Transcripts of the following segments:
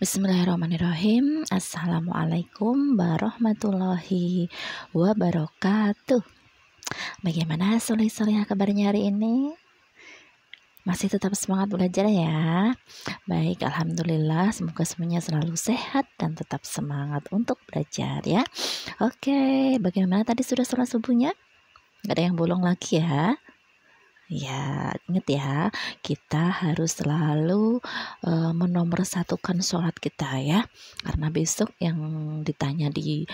Bismillahirrahmanirrahim. Assalamualaikum warahmatullahi wabarakatuh. Bagaimana soleh-soleh kabarnya hari ini? Masih tetap semangat belajar ya. Baik, alhamdulillah semoga semuanya selalu sehat dan tetap semangat untuk belajar ya. Oke, bagaimana tadi sudah sholat subuhnya? Gak ada yang bolong lagi ya. Ya, ingat ya, kita harus selalu e, eh, menomorsatukan sholat kita ya. Karena besok yang ditanya di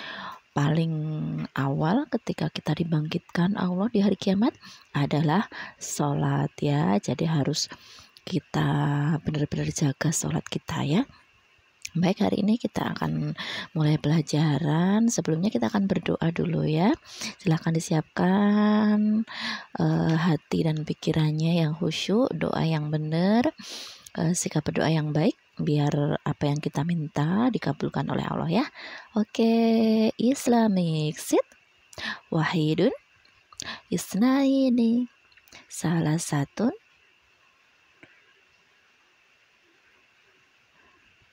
paling awal ketika kita dibangkitkan Allah di hari kiamat adalah sholat ya. Jadi harus kita benar-benar jaga sholat kita ya. Baik, hari ini kita akan mulai pelajaran. Sebelumnya kita akan berdoa dulu ya. Silahkan disiapkan uh, hati dan pikirannya yang khusyuk, doa yang benar, uh, sikap berdoa yang baik, biar apa yang kita minta dikabulkan oleh Allah ya. Oke, Islamic sit. Wahidun, Isnaini, Salah Satun,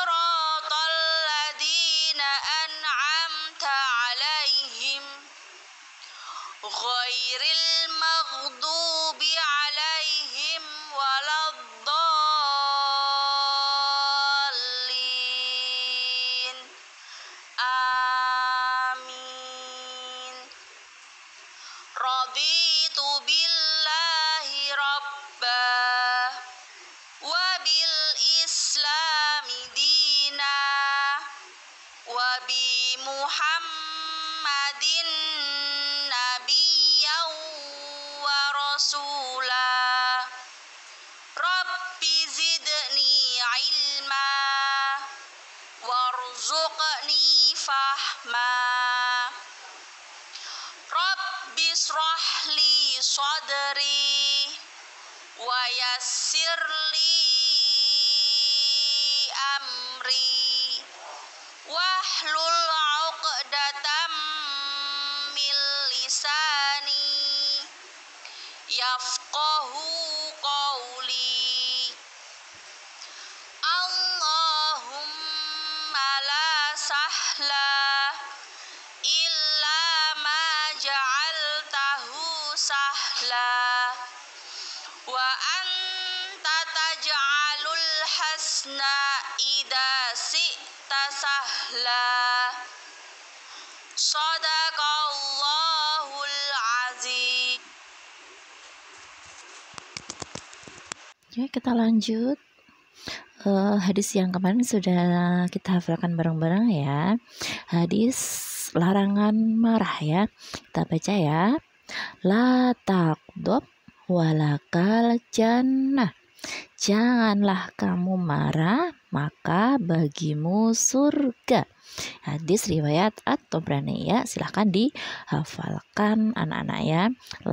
صراط الذين أنعمت عليهم غير المغضوب عليهم Sirli amri wahlul hasna ida si tasahla Sadaqallahul azim Oke kita lanjut uh, hadis yang kemarin sudah kita hafalkan bareng-bareng ya. Hadis larangan marah ya. Kita baca ya. La takdob walakal jannah Janganlah kamu marah, maka bagimu surga. Hadis riwayat atau berani ya, silahkan dihafalkan anak-anak ya.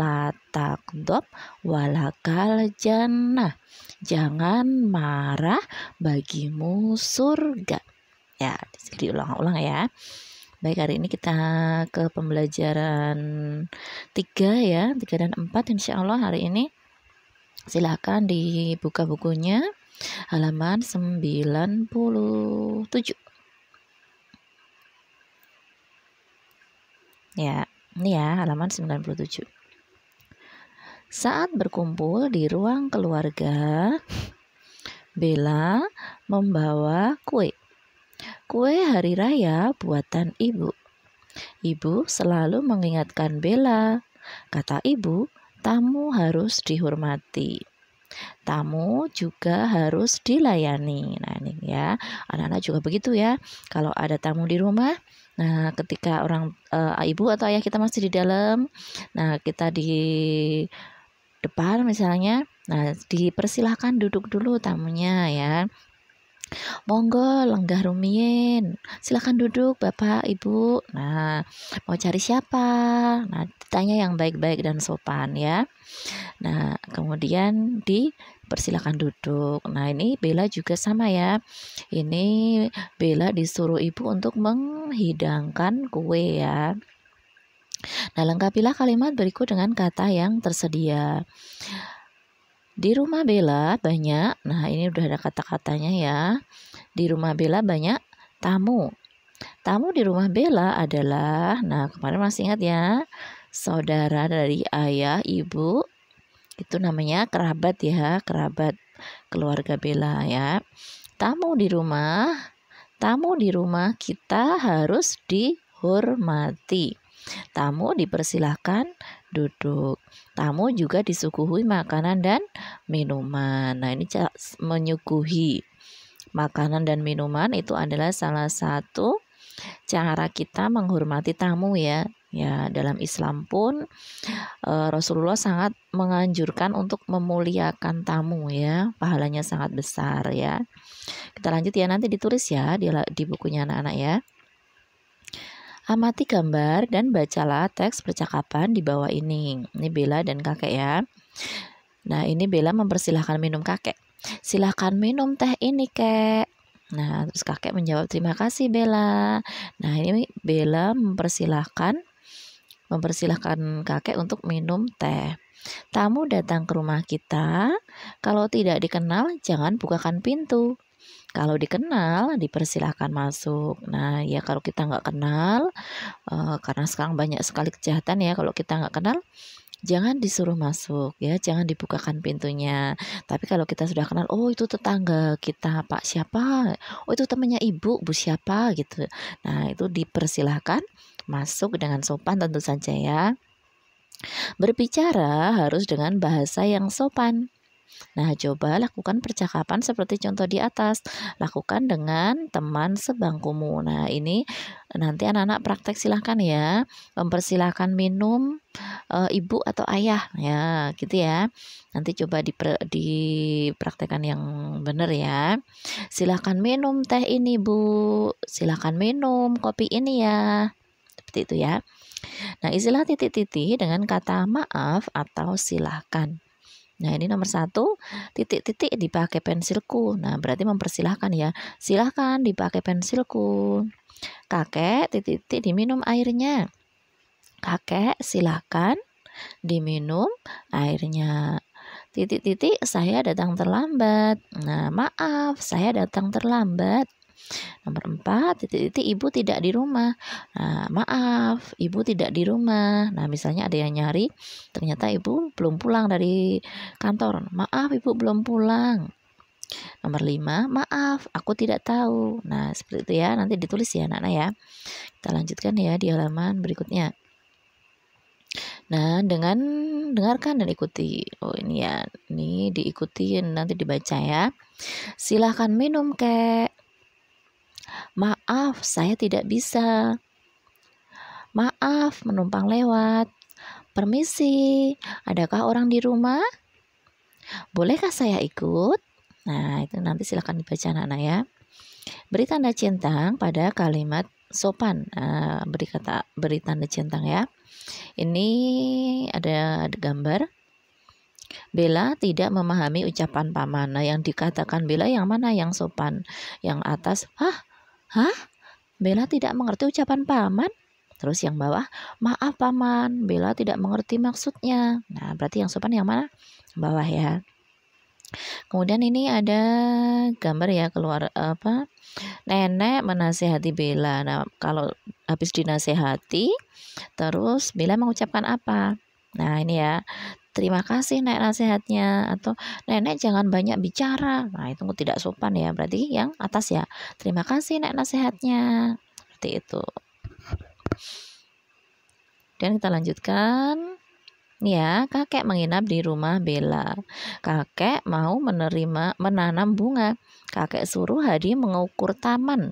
Latak dop walakal jannah. Jangan marah bagimu surga. Ya, diulang-ulang ya. Baik, hari ini kita ke pembelajaran 3 ya, 3 dan 4 insya Allah hari ini Silahkan dibuka bukunya halaman 97. Ya, ini ya halaman 97. Saat berkumpul di ruang keluarga, Bella membawa kue. Kue hari raya buatan ibu. Ibu selalu mengingatkan Bella. Kata ibu, tamu harus dihormati. Tamu juga harus dilayani. Nah, ini ya, anak-anak juga begitu ya. Kalau ada tamu di rumah, Nah, ketika orang e, ibu atau ayah kita masih di dalam, nah kita di depan misalnya, nah dipersilahkan duduk dulu tamunya ya. Monggo lenggah rumien Silahkan duduk Bapak, Ibu. Nah, mau cari siapa? Nah, ditanya yang baik-baik dan sopan ya. Nah, kemudian di, persilahkan duduk. Nah, ini Bella juga sama ya. Ini Bella disuruh Ibu untuk menghidangkan kue ya. Nah, lengkapilah kalimat berikut dengan kata yang tersedia. Di rumah Bella banyak, nah ini udah ada kata-katanya ya. Di rumah Bella banyak tamu. Tamu di rumah Bella adalah, nah kemarin masih ingat ya, saudara dari ayah, ibu, itu namanya kerabat ya, kerabat keluarga Bella ya. Tamu di rumah, tamu di rumah kita harus dihormati. Tamu dipersilahkan duduk. Tamu juga disuguhi makanan dan minuman. Nah, ini menyuguhi makanan dan minuman itu adalah salah satu cara kita menghormati tamu ya. Ya, dalam Islam pun eh, Rasulullah sangat menganjurkan untuk memuliakan tamu ya. Pahalanya sangat besar ya. Kita lanjut ya nanti ditulis ya di, di bukunya anak-anak ya. Amati gambar dan bacalah teks percakapan di bawah ini. Ini Bella dan kakek ya. Nah, ini Bella mempersilahkan minum kakek. Silahkan minum teh ini, kek. Nah, terus kakek menjawab, terima kasih Bella. Nah, ini Bella mempersilahkan mempersilahkan kakek untuk minum teh. Tamu datang ke rumah kita, kalau tidak dikenal jangan bukakan pintu. Kalau dikenal, dipersilahkan masuk. Nah, ya kalau kita nggak kenal, uh, karena sekarang banyak sekali kejahatan ya, kalau kita nggak kenal, jangan disuruh masuk ya, jangan dibukakan pintunya. Tapi kalau kita sudah kenal, oh itu tetangga kita Pak siapa, oh itu temannya Ibu Bu siapa gitu. Nah itu dipersilahkan masuk dengan sopan tentu saja ya. Berbicara harus dengan bahasa yang sopan. Nah, coba lakukan percakapan seperti contoh di atas. Lakukan dengan teman sebangkumu. Nah, ini eh, nanti anak-anak praktek silahkan ya. Mempersilahkan minum e, ibu atau ayah. Ya, gitu ya. Nanti coba diper, dipraktekan yang benar ya. Silahkan minum teh ini, Bu. Silahkan minum kopi ini ya. Seperti itu ya. Nah, istilah titik-titik dengan kata maaf atau silahkan. Nah ini nomor satu, titik-titik dipakai pensilku. Nah berarti mempersilahkan ya, silahkan dipakai pensilku. Kakek, titik-titik diminum airnya. Kakek, silahkan diminum airnya. Titik-titik, saya datang terlambat. Nah maaf, saya datang terlambat. Nomor empat, titik-titik ibu tidak di rumah. Nah, maaf, ibu tidak di rumah. Nah, misalnya ada yang nyari, ternyata ibu belum pulang dari kantor. Maaf, ibu belum pulang. Nomor lima, maaf, aku tidak tahu. Nah, seperti itu ya, nanti ditulis ya anak-anak ya. Kita lanjutkan ya di halaman berikutnya. Nah, dengan dengarkan dan ikuti. Oh, ini ya. Ini diikuti nanti dibaca ya. Silahkan minum, Kek. Maaf, saya tidak bisa. Maaf, menumpang lewat. Permisi, adakah orang di rumah? Bolehkah saya ikut? Nah, itu nanti silahkan dibaca anak-anak ya. Beri tanda centang pada kalimat sopan. Nah, beri kata beri tanda centang ya. Ini ada, ada gambar. Bella tidak memahami ucapan paman. yang dikatakan Bella yang mana yang sopan? Yang atas, "Hah, Hah? Bella tidak mengerti ucapan paman? Terus yang bawah, maaf paman, Bella tidak mengerti maksudnya. Nah, berarti yang sopan yang mana? Bawah ya. Kemudian ini ada gambar ya keluar apa? Nenek menasehati Bella. Nah, kalau habis dinasehati, terus Bella mengucapkan apa? Nah, ini ya terima kasih naik nasihatnya atau Nenek jangan banyak bicara. Nah, itu tidak sopan ya. Berarti yang atas ya. Terima kasih naik nasihatnya. Seperti itu. Dan kita lanjutkan. Ya, kakek menginap di rumah Bella. Kakek mau menerima menanam bunga. Kakek suruh Hadi mengukur taman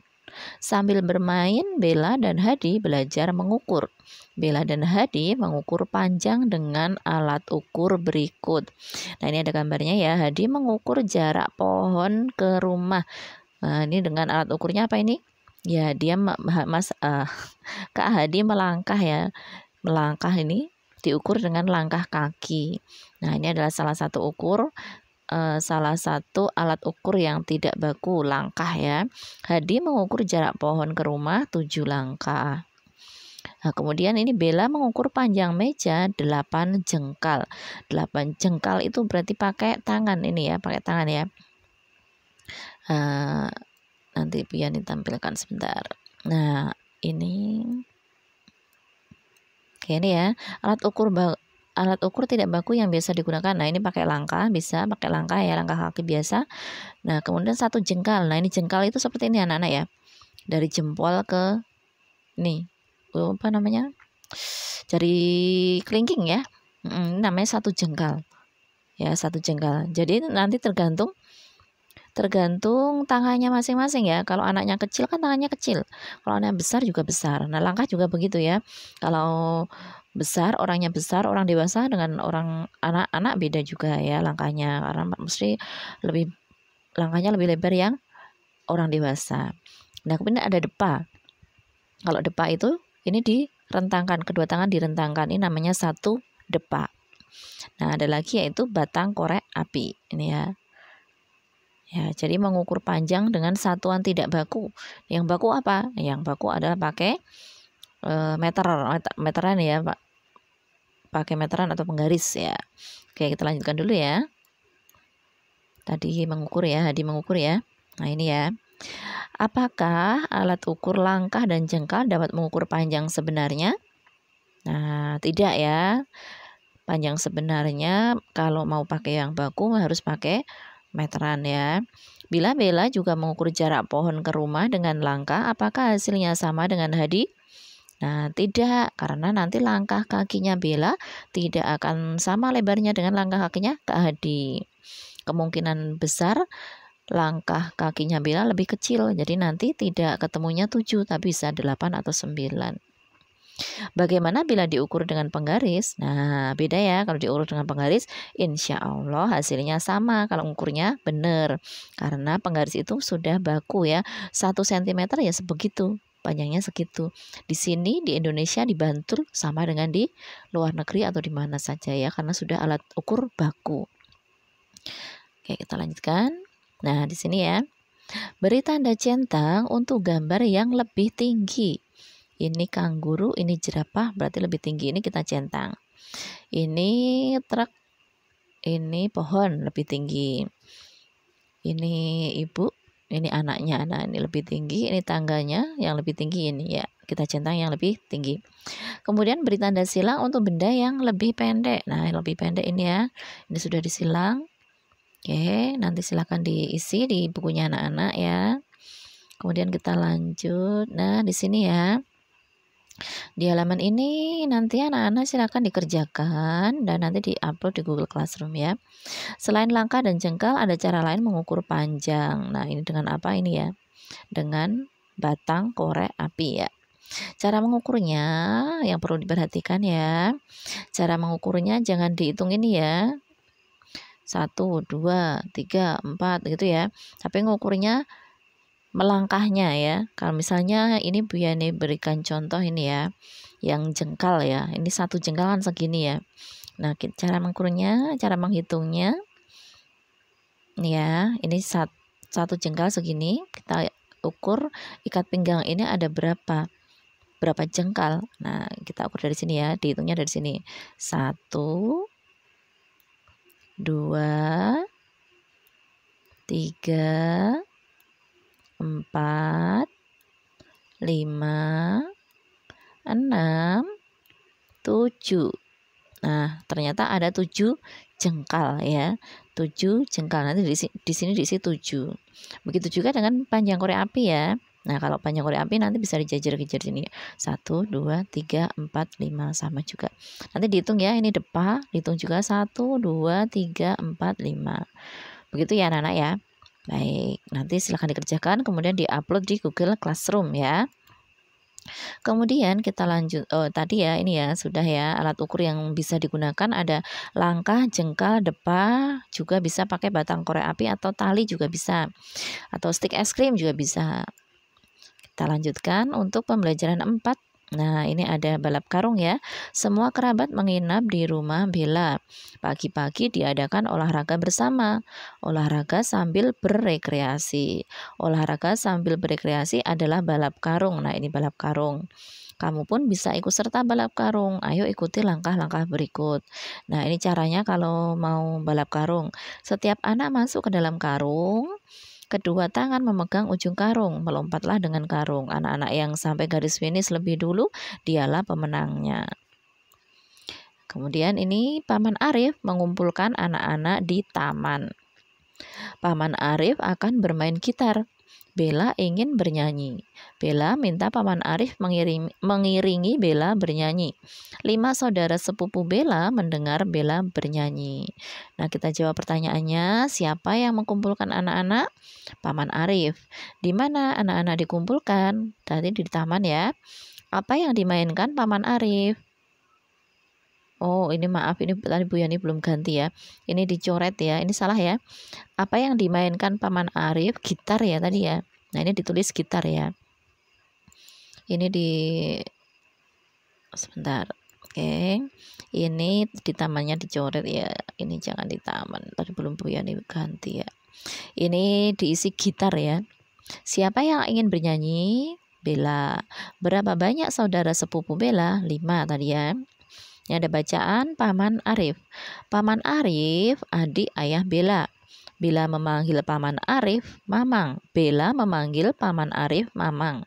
Sambil bermain, Bella dan Hadi belajar mengukur. Bella dan Hadi mengukur panjang dengan alat ukur berikut. Nah, ini ada gambarnya ya. Hadi mengukur jarak pohon ke rumah. Nah, ini dengan alat ukurnya apa ini? Ya, dia Mas uh, Kak Hadi melangkah ya. Melangkah ini diukur dengan langkah kaki. Nah, ini adalah salah satu ukur Eh, salah satu alat ukur yang tidak baku langkah ya. Hadi mengukur jarak pohon ke rumah 7 langkah. Nah, kemudian ini Bella mengukur panjang meja 8 jengkal. 8 jengkal itu berarti pakai tangan ini ya, pakai tangan ya. Uh, nanti Pian ditampilkan sebentar. Nah, ini Oke ini ya, alat ukur alat ukur tidak baku yang biasa digunakan. Nah, ini pakai langkah, bisa pakai langkah ya, langkah kaki biasa. Nah, kemudian satu jengkal. Nah, ini jengkal itu seperti ini anak-anak ya. Dari jempol ke nih, oh, apa namanya? Jari kelingking ya. Hmm, namanya satu jengkal. Ya, satu jengkal. Jadi nanti tergantung tergantung tangannya masing-masing ya. Kalau anaknya kecil kan tangannya kecil. Kalau anaknya besar juga besar. Nah, langkah juga begitu ya. Kalau besar, orangnya besar, orang dewasa dengan orang anak-anak beda juga ya langkahnya karena mesti lebih langkahnya lebih lebar yang orang dewasa. Nah, kemudian ada depa. Kalau depa itu ini direntangkan, kedua tangan direntangkan. Ini namanya satu depa. Nah, ada lagi yaitu batang korek api. Ini ya. Ya, jadi mengukur panjang dengan satuan tidak baku. Yang baku apa? Yang baku adalah pakai e, meter, meteran ya, Pak. Pakai meteran atau penggaris ya. Oke, kita lanjutkan dulu ya. Tadi mengukur ya, Hadi mengukur ya. Nah, ini ya. Apakah alat ukur langkah dan jengkal dapat mengukur panjang sebenarnya? Nah, tidak ya. Panjang sebenarnya kalau mau pakai yang baku harus pakai meteran ya. Bila Bella juga mengukur jarak pohon ke rumah dengan langkah, apakah hasilnya sama dengan Hadi? Nah, tidak, karena nanti langkah kakinya Bella tidak akan sama lebarnya dengan langkah kakinya Kak Hadi. Kemungkinan besar langkah kakinya Bella lebih kecil, jadi nanti tidak ketemunya 7, tapi bisa 8 atau 9. Bagaimana bila diukur dengan penggaris? Nah, beda ya kalau diukur dengan penggaris, insya Allah hasilnya sama kalau ukurnya benar. Karena penggaris itu sudah baku ya, satu sentimeter ya sebegitu panjangnya segitu. Di sini di Indonesia di Bantul sama dengan di luar negeri atau di mana saja ya karena sudah alat ukur baku. Oke, kita lanjutkan. Nah, di sini ya. Beri tanda centang untuk gambar yang lebih tinggi ini kangguru, ini jerapah, berarti lebih tinggi ini kita centang. Ini truk, ini pohon lebih tinggi. Ini ibu, ini anaknya, anak ini lebih tinggi, ini tangganya yang lebih tinggi ini ya. Kita centang yang lebih tinggi. Kemudian beri tanda silang untuk benda yang lebih pendek. Nah, yang lebih pendek ini ya. Ini sudah disilang. Oke, nanti silakan diisi di bukunya anak-anak ya. Kemudian kita lanjut. Nah, di sini ya. Di halaman ini nanti anak-anak silakan dikerjakan dan nanti diupload di Google Classroom ya. Selain langkah dan jengkal ada cara lain mengukur panjang. Nah, ini dengan apa ini ya? Dengan batang korek api ya. Cara mengukurnya yang perlu diperhatikan ya. Cara mengukurnya jangan dihitung ini ya. Satu dua tiga empat gitu ya. Tapi mengukurnya melangkahnya ya. Kalau misalnya ini Bu Yani berikan contoh ini ya, yang jengkal ya. Ini satu jengkal segini ya. Nah, cara mengukurnya, cara menghitungnya, ya, ini satu, satu jengkal segini kita ukur ikat pinggang ini ada berapa berapa jengkal. Nah, kita ukur dari sini ya, dihitungnya dari sini. Satu, dua, tiga, 4 5 6 7. Nah, ternyata ada 7 jengkal ya. 7 jengkal. Nanti di, di sini diisi 7. Begitu juga dengan panjang korek api ya. Nah, kalau panjang korek api nanti bisa dijajar-jajar sini. 1 2 3 4 5 sama juga. Nanti dihitung ya, ini depan, dihitung juga 1 2 3 4 5. Begitu ya anak-anak ya. Baik, nanti silahkan dikerjakan, kemudian diupload di Google Classroom ya. Kemudian kita lanjut oh, tadi ya ini ya sudah ya alat ukur yang bisa digunakan ada langkah, jengkal, depa juga bisa pakai batang korek api atau tali juga bisa atau stick es krim juga bisa. Kita lanjutkan untuk pembelajaran 4 Nah, ini ada balap karung ya. Semua kerabat menginap di rumah Bella. Pagi-pagi diadakan olahraga bersama. Olahraga sambil berekreasi. Olahraga sambil berekreasi adalah balap karung. Nah, ini balap karung. Kamu pun bisa ikut serta balap karung. Ayo ikuti langkah-langkah berikut. Nah, ini caranya kalau mau balap karung. Setiap anak masuk ke dalam karung Kedua tangan memegang ujung karung, melompatlah dengan karung. Anak-anak yang sampai garis finish lebih dulu, dialah pemenangnya. Kemudian ini Paman Arif mengumpulkan anak-anak di taman. Paman Arif akan bermain gitar. Bella ingin bernyanyi. Bella minta Paman Arif mengiring, mengiringi Bella bernyanyi. Lima saudara sepupu Bella mendengar Bella bernyanyi. Nah, kita jawab pertanyaannya, siapa yang mengumpulkan anak-anak? Paman Arif. Di mana anak-anak dikumpulkan? Tadi di taman ya. Apa yang dimainkan Paman Arif? Oh, ini maaf, ini tadi Bu Yani belum ganti ya. Ini dicoret ya, ini salah ya. Apa yang dimainkan Paman Arif? Gitar ya tadi ya. Nah, ini ditulis gitar ya. Ini di sebentar. Oke. Okay. Ini di tamannya dicoret ya. Ini jangan di taman. Tadi belum Bu Yani ganti ya. Ini diisi gitar ya. Siapa yang ingin bernyanyi? Bella. Berapa banyak saudara sepupu Bella? Lima tadi ya. Ini ada bacaan Paman Arif. Paman Arif, adik ayah Bella. Bila memanggil Paman Arif, Mamang. Bella memanggil Paman Arif, Mamang.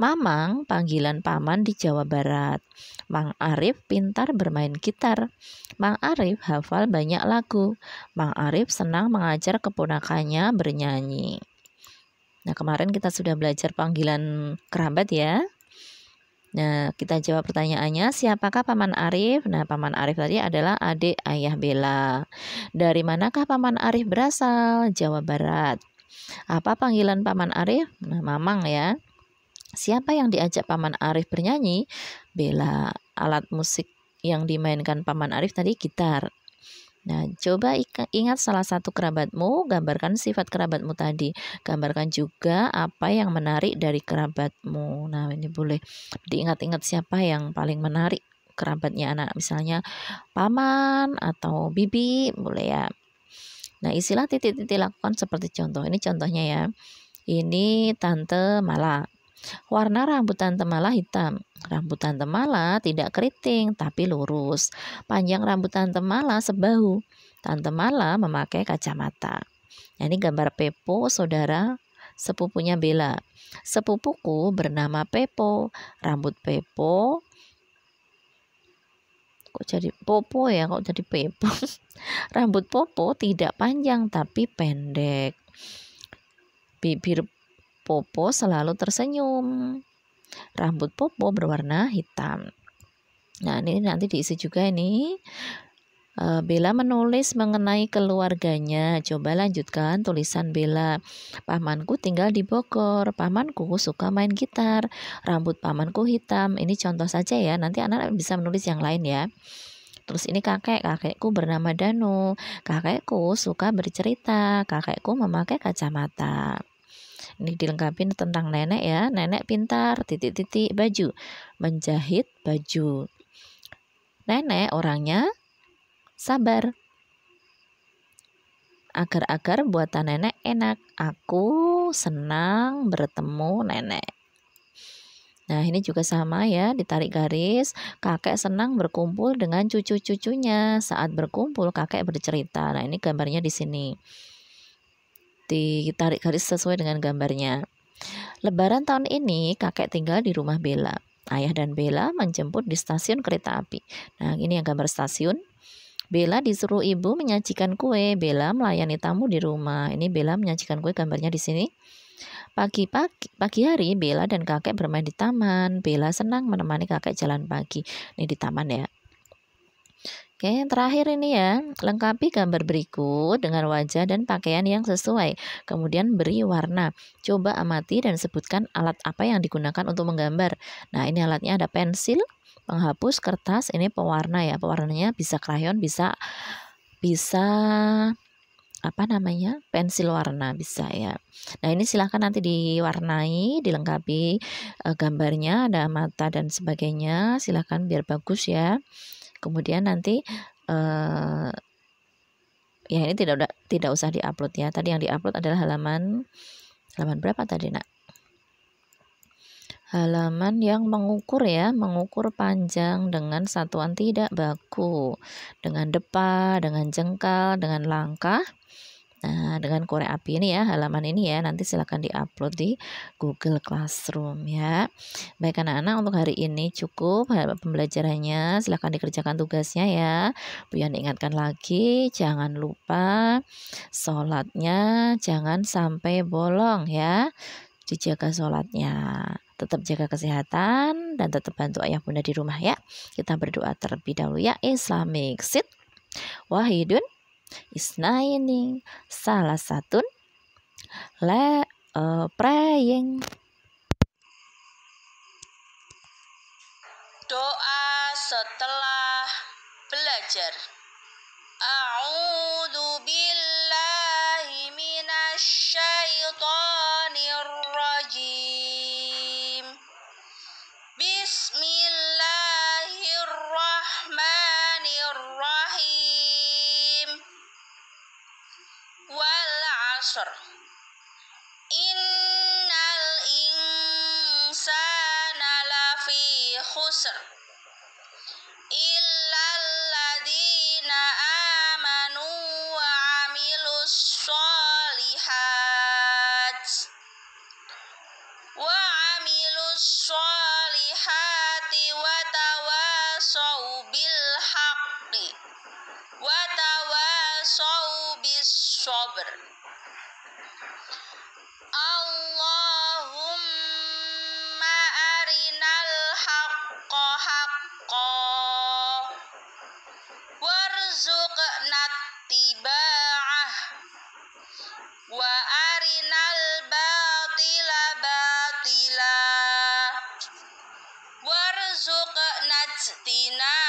Mamang, panggilan paman di Jawa Barat. Mang Arif pintar bermain gitar. Mang Arif hafal banyak lagu. Mang Arif senang mengajar keponakannya bernyanyi. Nah, kemarin kita sudah belajar panggilan kerabat ya. Nah, kita jawab pertanyaannya, siapakah Paman Arif? Nah, Paman Arif tadi adalah adik ayah Bella. Dari manakah Paman Arif berasal? Jawa Barat. Apa panggilan Paman Arif? Nah, Mamang ya. Siapa yang diajak Paman Arif bernyanyi? Bella. Alat musik yang dimainkan Paman Arif tadi gitar. Nah, coba ingat salah satu kerabatmu, gambarkan sifat kerabatmu tadi. Gambarkan juga apa yang menarik dari kerabatmu. Nah, ini boleh diingat-ingat siapa yang paling menarik kerabatnya anak, misalnya paman atau bibi, boleh ya. Nah, istilah titik-titik lakukan seperti contoh. Ini contohnya ya. Ini tante Mala. Warna rambutan temala hitam. Rambutan temala tidak keriting tapi lurus. Panjang rambutan temala sebahu. Tante Mala memakai kacamata. Nah, ini gambar Pepo, saudara sepupunya Bella. Sepupuku bernama Pepo. Rambut Pepo kok jadi popo ya kok jadi pepo rambut popo tidak panjang tapi pendek bibir Popo selalu tersenyum. Rambut Popo berwarna hitam. Nah, ini nanti diisi juga ini. Eh, Bella menulis mengenai keluarganya. Coba lanjutkan tulisan Bella. Pamanku tinggal di Bogor. Pamanku suka main gitar. Rambut pamanku hitam. Ini contoh saja ya. Nanti anak bisa menulis yang lain ya. Terus ini kakek, kakekku bernama Danu. Kakekku suka bercerita. Kakekku memakai kacamata. Ini dilengkapi tentang nenek ya. Nenek pintar, titik-titik baju. Menjahit baju. Nenek orangnya sabar. Agar-agar buatan nenek enak. Aku senang bertemu nenek. Nah, ini juga sama ya, ditarik garis. Kakek senang berkumpul dengan cucu-cucunya. Saat berkumpul, kakek bercerita. Nah, ini gambarnya di sini ditarik garis sesuai dengan gambarnya. Lebaran tahun ini kakek tinggal di rumah Bella. Ayah dan Bella menjemput di stasiun kereta api. Nah, ini yang gambar stasiun. Bella disuruh ibu menyajikan kue. Bella melayani tamu di rumah. Ini Bella menyajikan kue gambarnya di sini. Pagi-pagi pagi hari Bella dan kakek bermain di taman. Bella senang menemani kakek jalan pagi. Ini di taman ya. Oke, yang terakhir ini ya, lengkapi gambar berikut dengan wajah dan pakaian yang sesuai. Kemudian beri warna. Coba amati dan sebutkan alat apa yang digunakan untuk menggambar. Nah, ini alatnya ada pensil, penghapus kertas, ini pewarna ya. Pewarnanya bisa krayon, bisa bisa apa namanya pensil warna bisa ya nah ini silahkan nanti diwarnai dilengkapi eh, gambarnya ada mata dan sebagainya silahkan biar bagus ya Kemudian nanti uh, ya ini tidak tidak usah diupload ya. Tadi yang diupload adalah halaman halaman berapa tadi nak? Halaman yang mengukur ya, mengukur panjang dengan satuan tidak baku, dengan depa, dengan jengkal, dengan langkah Nah, dengan korek api ini ya, halaman ini ya, nanti silahkan diupload di Google Classroom ya. Baik anak-anak, untuk hari ini cukup pembelajarannya, silahkan dikerjakan tugasnya ya. Bu Yan ingatkan lagi, jangan lupa sholatnya jangan sampai bolong ya. Dijaga sholatnya tetap jaga kesehatan dan tetap bantu ayah bunda di rumah ya. Kita berdoa terlebih dahulu ya. Islamic sit. Wahidun isnaini salah satu le uh, praying doa setelah belajar a'udhu also nine.